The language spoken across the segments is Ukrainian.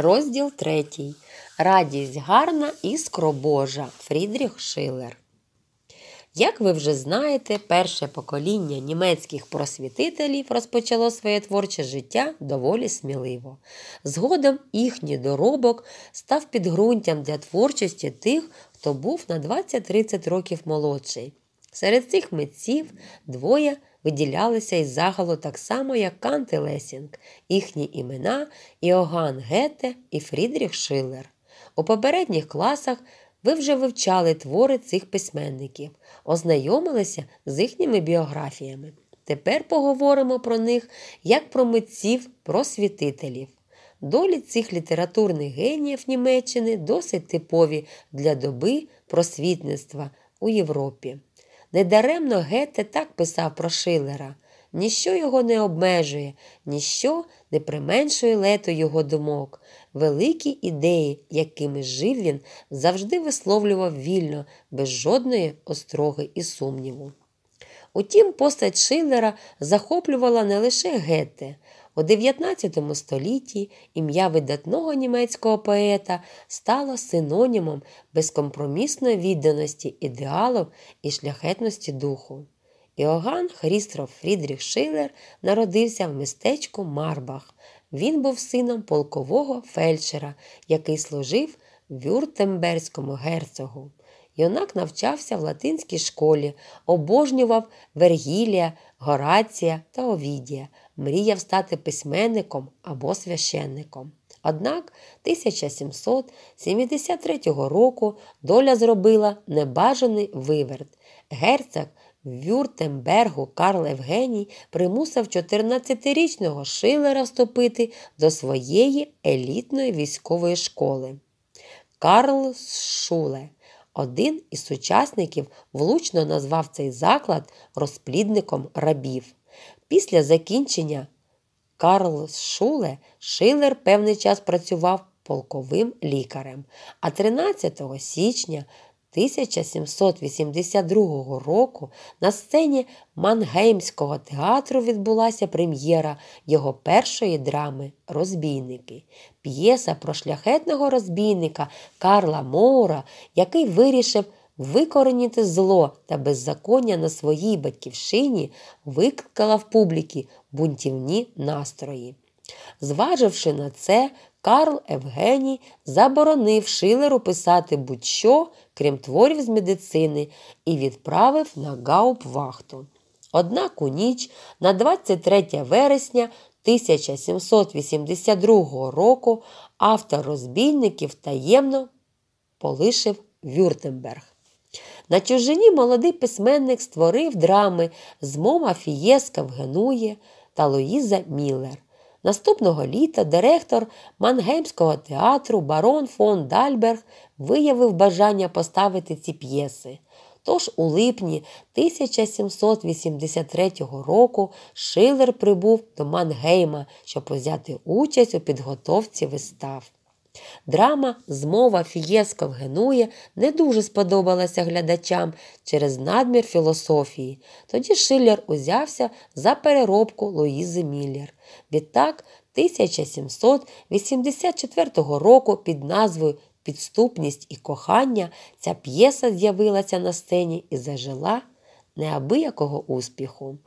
Розділ 3. Радість гарна і скробожа Фрідріх Шилер. Як ви вже знаєте, перше покоління німецьких просвітителів розпочало своє творче життя доволі сміливо. Згодом їхній доробок став підґрунтям для творчості тих, хто був на 20-30 років молодший. Серед цих митців двоє виділялися із загалу так само, як Кант і Лесінг, їхні імена Іоган Гете і Фрідріх Шиллер. У попередніх класах ви вже вивчали твори цих письменників, ознайомилися з їхніми біографіями. Тепер поговоримо про них як про митців, просвітителів. Долі цих літературних геніїв Німеччини досить типові для доби просвітництва у Європі. Недаремно Гетте так писав про Шилера ніщо його не обмежує, ніщо не применшує лето його думок. Великі ідеї, якими жив він, завжди висловлював вільно, без жодної остроги і сумніву. Утім, постать Шиллера захоплювала не лише Гетте. У XIX столітті ім'я видатного німецького поета стало синонімом безкомпромісної відданості ідеалам і шляхетності духу. Іоган Хрістроф Фрідріх Шилер народився в містечку Марбах. Він був сином полкового фельдшера, який служив Вюртемберському герцогу. Юнак навчався в латинській школі, обожнював Вергілія, Горація та Овідія – мріяв стати письменником або священником. Однак 1773 року доля зробила небажаний виверт. Герцог Вюртембергу Карл Евгеній примусив 14-річного Шилера вступити до своєї елітної військової школи. Карл Шуле, один із сучасників, влучно назвав цей заклад розплідником рабів. Після закінчення Карл Шуле Шилер певний час працював полковим лікарем, а 13 січня 1782 року на сцені Мангеймського театру відбулася прем'єра його першої драми Розбійники. П'єса про шляхетного розбійника Карла Мора, який вирішив. Викореніти зло та беззаконня на своїй батьківщині викликала в публіки бунтівні настрої. Зваживши на це, Карл Евгеній заборонив Шилеру писати будь-що, крім творів з медицини, і відправив на Гауп-вахту. Однак у ніч, на 23 вересня 1782 року, автор розбійників таємно полишив Вюртемберг. На чужині молодий письменник створив драми з Мома Фієска в Генує та Луїза Міллер. Наступного літа директор Мангеймського театру барон фон Дальберг виявив бажання поставити ці п'єси. Тож у липні 1783 року Шилер прибув до Мангейма, щоб взяти участь у підготовці вистав. Драма змова Фієска генує не дуже сподобалася глядачам через надмір філософії. Тоді Шиллер узявся за переробку Луїзи Міллер. Відтак, 1784 року під назвою Підступність і кохання ця п'єса з'явилася на сцені і зажила неабиякого успіху.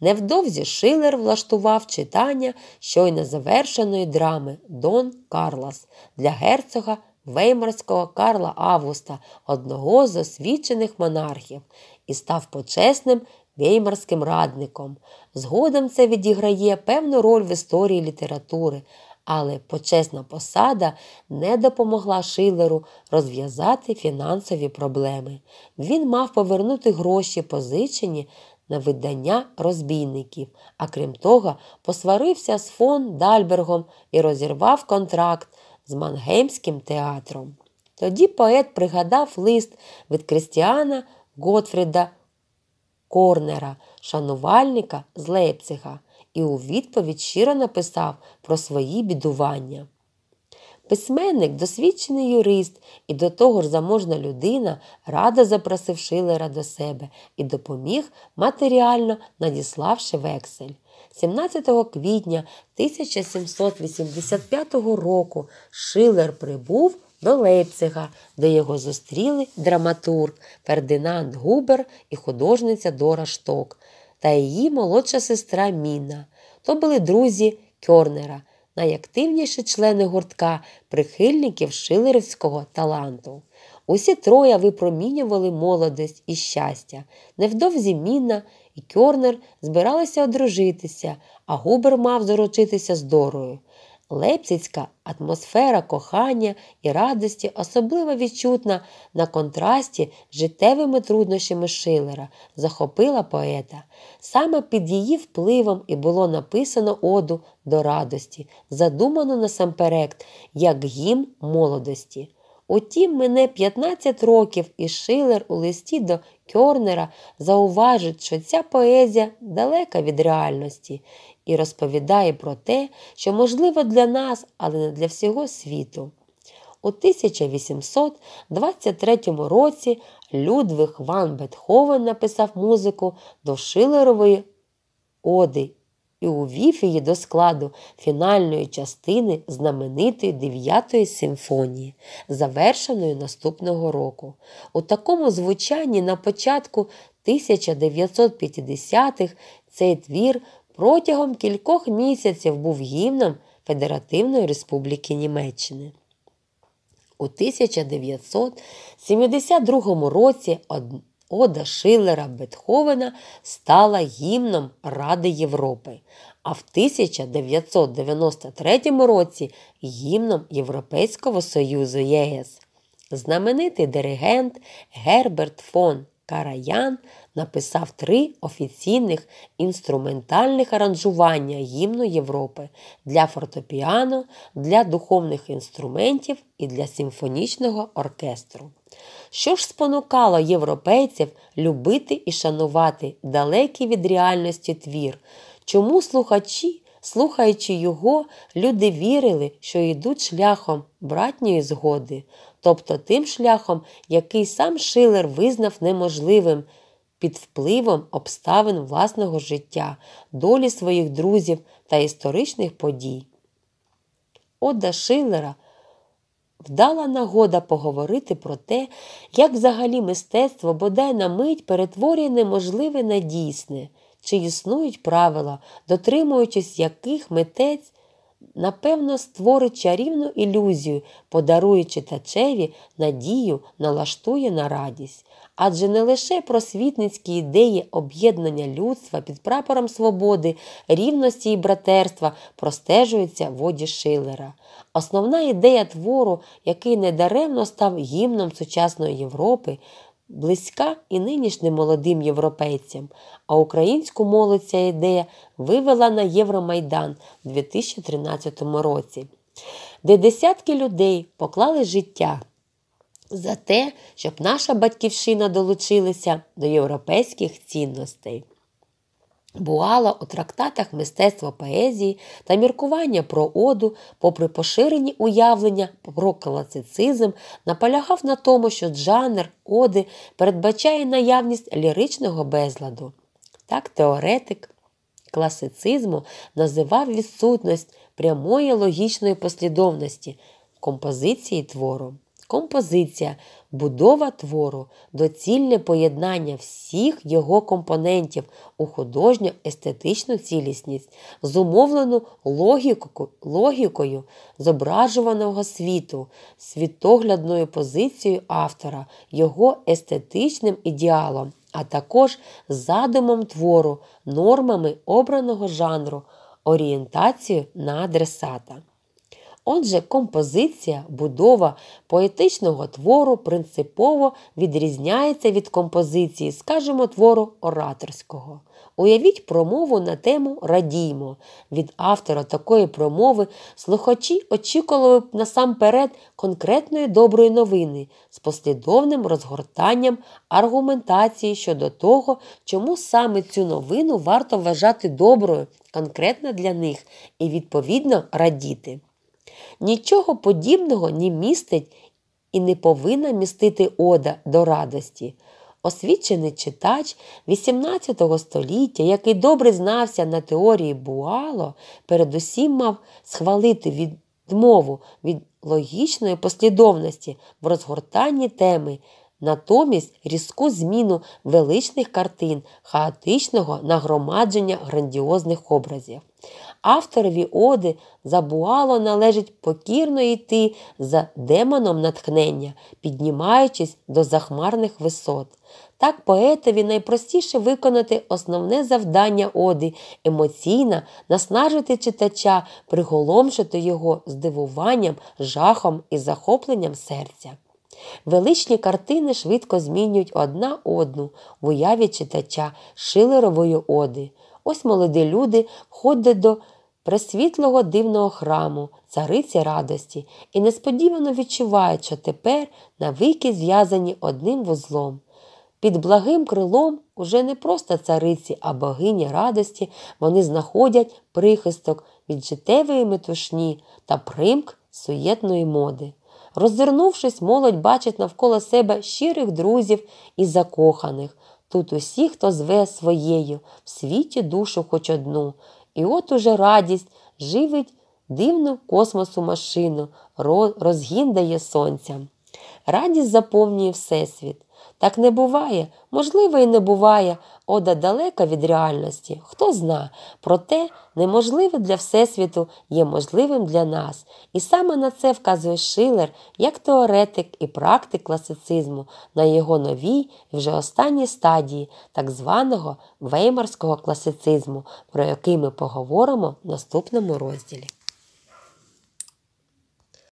Невдовзі Шилер влаштував читання щойно завершеної драми Дон Карлас для герцога Веймарського Карла Августа, одного з освічених монархів, і став почесним веймарським радником. Згодом це відіграє певну роль в історії літератури, але почесна посада не допомогла Шилеру розв'язати фінансові проблеми. Він мав повернути гроші позичені на видання розбійників, а крім того, посварився з фон Дальбергом і розірвав контракт з Мангеймським театром. Тоді поет пригадав лист від Крістіана Готфріда Корнера, шанувальника з Лейпцига, і у відповідь щиро написав про свої бідування. Письменник, досвідчений юрист і до того ж заможна людина радо запросив Шилера до себе і допоміг матеріально надіславши вексель. 17 квітня 1785 року Шилер прибув до Лейпцига, де його зустріли драматург Фердинанд Губер і художниця Дора Шток та її молодша сестра Міна. То були друзі Кьорнера найактивніші члени гуртка прихильників шилерівського таланту. Усі троє випромінювали молодість і щастя. Невдовзі Міна і Кьорнер збиралися одружитися, а Губер мав заручитися з Дорою. Лепцицька атмосфера кохання і радості особливо відчутна на контрасті з життєвими труднощами Шилера, захопила поета. Саме під її впливом і було написано оду до радості, задумано насамперед як гімн молодості. Утім, мине 15 років, і Шилер у листі до Кьорнера зауважить, що ця поезія далека від реальності, і розповідає про те, що можливо для нас, але не для всього світу. У 1823 році Людвиг Ван Бетховен написав музику до Шилерової оди і увів її до складу фінальної частини знаменитої дев'ятої симфонії, завершеної наступного року. У такому звучанні на початку 1950-х цей твір протягом кількох місяців був гімном Федеративної Республіки Німеччини. У 1972 році Ода Шиллера Бетховена стала гімном Ради Європи, а в 1993 році гімном Європейського Союзу ЄС. Знаменитий диригент Герберт фон Караян написав три офіційних інструментальних аранжування гімну Європи для фортепіано, для духовних інструментів і для симфонічного оркестру. Що ж спонукало європейців любити і шанувати далекий від реальності твір? Чому слухачі, слухаючи його, люди вірили, що йдуть шляхом братньої згоди, тобто тим шляхом, який сам Шилер визнав неможливим, під впливом обставин власного життя, долі своїх друзів та історичних подій. Ода Шилера вдала нагода поговорити про те, як взагалі мистецтво бодай на мить перетворює неможливе на дійсне, чи існують правила, дотримуючись яких митець напевно, створить чарівну ілюзію, подарує читачеві надію, налаштує на радість. Адже не лише просвітницькі ідеї об'єднання людства під прапором свободи, рівності і братерства простежуються в оді Шилера. Основна ідея твору, який недаремно став гімном сучасної Європи, близька і нинішнім молодим європейцям, а українську молодь ця ідея вивела на Євромайдан у 2013 році, де десятки людей поклали життя. За те, щоб наша батьківщина долучилася до європейських цінностей. Буала у трактатах мистецтва поезії та міркування про оду, попри поширені уявлення про класицизм, наполягав на тому, що жанр оди передбачає наявність ліричного безладу. Так, теоретик класицизму називав відсутність прямої логічної послідовності композиції твору. Композиція будова твору, доцільне поєднання всіх його компонентів у художню естетичну цілісність, зумовлену логіку, логікою зображуваного світу, світоглядною позицією автора, його естетичним ідеалом, а також задумом твору, нормами обраного жанру, орієнтацією на адресата. Отже, композиція, будова поетичного твору принципово відрізняється від композиції, скажімо, твору ораторського. Уявіть промову на тему Радіймо. Від автора такої промови слухачі очікували б насамперед конкретної доброї новини з послідовним розгортанням аргументації щодо того, чому саме цю новину варто вважати доброю, конкретно для них, і відповідно радіти. Нічого подібного не містить і не повинна містити ода до радості. Освічений читач XVIII століття, який добре знався на теорії Буало, передусім мав схвалити відмову від логічної послідовності в розгортанні теми, натомість різку зміну величних картин, хаотичного нагромадження грандіозних образів авторові оди забуало належить покірно йти за демоном натхнення, піднімаючись до захмарних висот. Так поетові найпростіше виконати основне завдання оди, емоційно наснажити читача, приголомшити його здивуванням, жахом і захопленням серця. Величні картини швидко змінюють одна одну в уяві читача шилерової оди. Ось молоді люди ходять до пресвітлого дивного храму, цариці радості, і несподівано відчуває, що тепер навики зв'язані одним вузлом. Під благим крилом уже не просто цариці, а богині радості вони знаходять прихисток від житевої метушні та примк суєтної моди. Роззирнувшись, молодь бачить навколо себе щирих друзів і закоханих. Тут усі, хто зве своєю, в світі душу хоч одну, і от уже радість живить дивну космосу машину, розгін дає сонця. Радість заповнює Всесвіт. Так не буває, можливо, і не буває, ода далека від реальності. Хто зна, проте неможливе для Всесвіту є можливим для нас. І саме на це вказує Шилер як теоретик і практик класицизму на його новій і вже останній стадії так званого веймарського класицизму, про який ми поговоримо в наступному розділі.